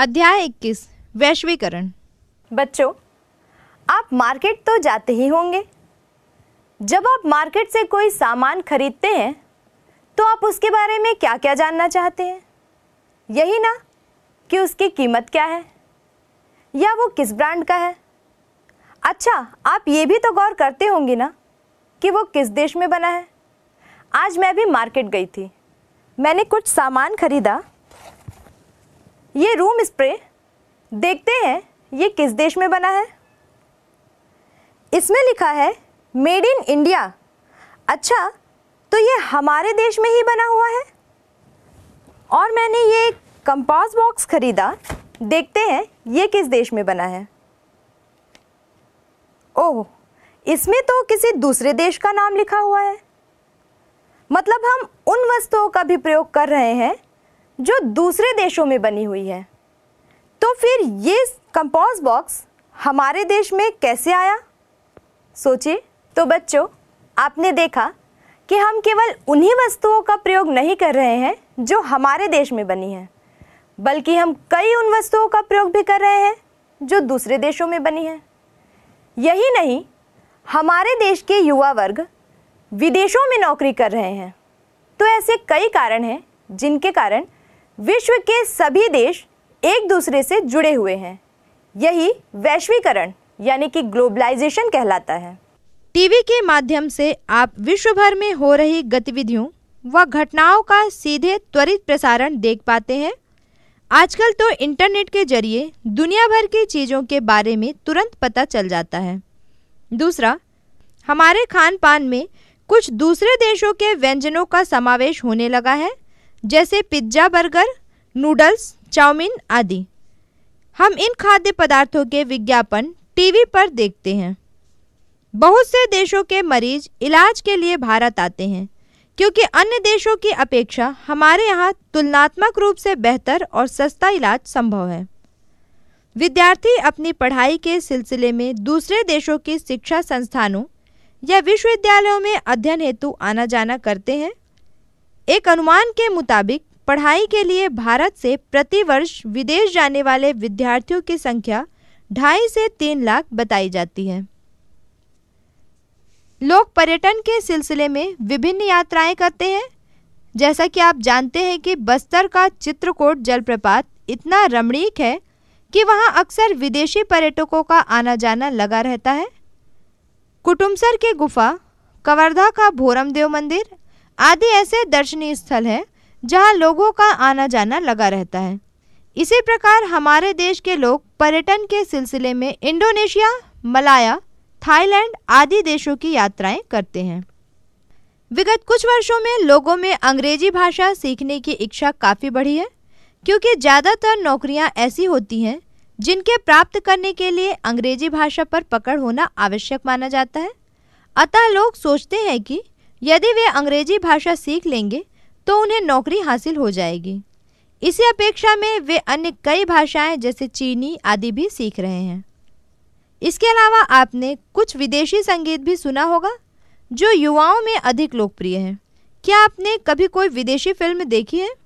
अध्याय 21 वैश्वीकरण बच्चों आप मार्केट तो जाते ही होंगे जब आप मार्केट से कोई सामान खरीदते हैं तो आप उसके बारे में क्या क्या जानना चाहते हैं यही ना कि उसकी कीमत क्या है या वो किस ब्रांड का है अच्छा आप ये भी तो गौर करते होंगे ना कि वो किस देश में बना है आज मैं भी मार्केट गई थी मैंने कुछ सामान खरीदा ये रूम स्प्रे देखते हैं ये किस देश में बना है इसमें लिखा है मेड इन इंडिया अच्छा तो ये हमारे देश में ही बना हुआ है और मैंने ये कंपास बॉक्स ख़रीदा देखते हैं ये किस देश में बना है ओह इसमें तो किसी दूसरे देश का नाम लिखा हुआ है मतलब हम उन वस्तुओं का भी प्रयोग कर रहे हैं जो दूसरे देशों में बनी हुई है तो फिर ये कंपोज बॉक्स हमारे देश में कैसे आया सोचिए तो बच्चों आपने देखा कि हम केवल उन्हीं वस्तुओं का प्रयोग नहीं कर रहे हैं जो हमारे देश में बनी हैं बल्कि हम कई उन वस्तुओं का प्रयोग भी कर रहे हैं जो दूसरे देशों में बनी हैं यही नहीं हमारे देश के युवा वर्ग विदेशों में नौकरी कर रहे हैं तो ऐसे कई कारण हैं जिनके कारण विश्व के सभी देश एक दूसरे से जुड़े हुए हैं यही वैश्वीकरण यानी कि ग्लोबलाइजेशन कहलाता है टीवी के माध्यम से आप विश्व भर में हो रही गतिविधियों व घटनाओं का सीधे त्वरित प्रसारण देख पाते हैं आजकल तो इंटरनेट के जरिए दुनिया भर की चीज़ों के बारे में तुरंत पता चल जाता है दूसरा हमारे खान पान में कुछ दूसरे देशों के व्यंजनों का समावेश होने लगा है जैसे पिज्ज़ा बर्गर नूडल्स चाउमीन आदि हम इन खाद्य पदार्थों के विज्ञापन टीवी पर देखते हैं बहुत से देशों के मरीज इलाज के लिए भारत आते हैं क्योंकि अन्य देशों की अपेक्षा हमारे यहाँ तुलनात्मक रूप से बेहतर और सस्ता इलाज संभव है विद्यार्थी अपनी पढ़ाई के सिलसिले में दूसरे देशों के शिक्षा संस्थानों या विश्वविद्यालयों में अध्ययन हेतु आना जाना करते हैं एक अनुमान के मुताबिक पढ़ाई के लिए भारत से प्रतिवर्ष विदेश जाने वाले विद्यार्थियों की संख्या ढाई से तीन लाख बताई जाती है लोग पर्यटन के सिलसिले में विभिन्न यात्राएं करते हैं जैसा कि आप जानते हैं कि बस्तर का चित्रकूट जलप्रपात इतना रमणीक है कि वहां अक्सर विदेशी पर्यटकों का आना जाना लगा रहता है कुटुमसर की गुफा कवर्धा का भोरमदेव मंदिर आदि ऐसे दर्शनीय स्थल हैं जहां लोगों का आना जाना लगा रहता है इसी प्रकार हमारे देश के लोग पर्यटन के सिलसिले में इंडोनेशिया मलाया थाईलैंड आदि देशों की यात्राएं करते हैं विगत कुछ वर्षों में लोगों में अंग्रेजी भाषा सीखने की इच्छा काफ़ी बढ़ी है क्योंकि ज़्यादातर नौकरियां ऐसी होती हैं जिनके प्राप्त करने के लिए अंग्रेजी भाषा पर पकड़ होना आवश्यक माना जाता है अतः लोग सोचते हैं कि यदि वे अंग्रेजी भाषा सीख लेंगे तो उन्हें नौकरी हासिल हो जाएगी इसी अपेक्षा में वे अन्य कई भाषाएं जैसे चीनी आदि भी सीख रहे हैं इसके अलावा आपने कुछ विदेशी संगीत भी सुना होगा जो युवाओं में अधिक लोकप्रिय है क्या आपने कभी कोई विदेशी फिल्म देखी है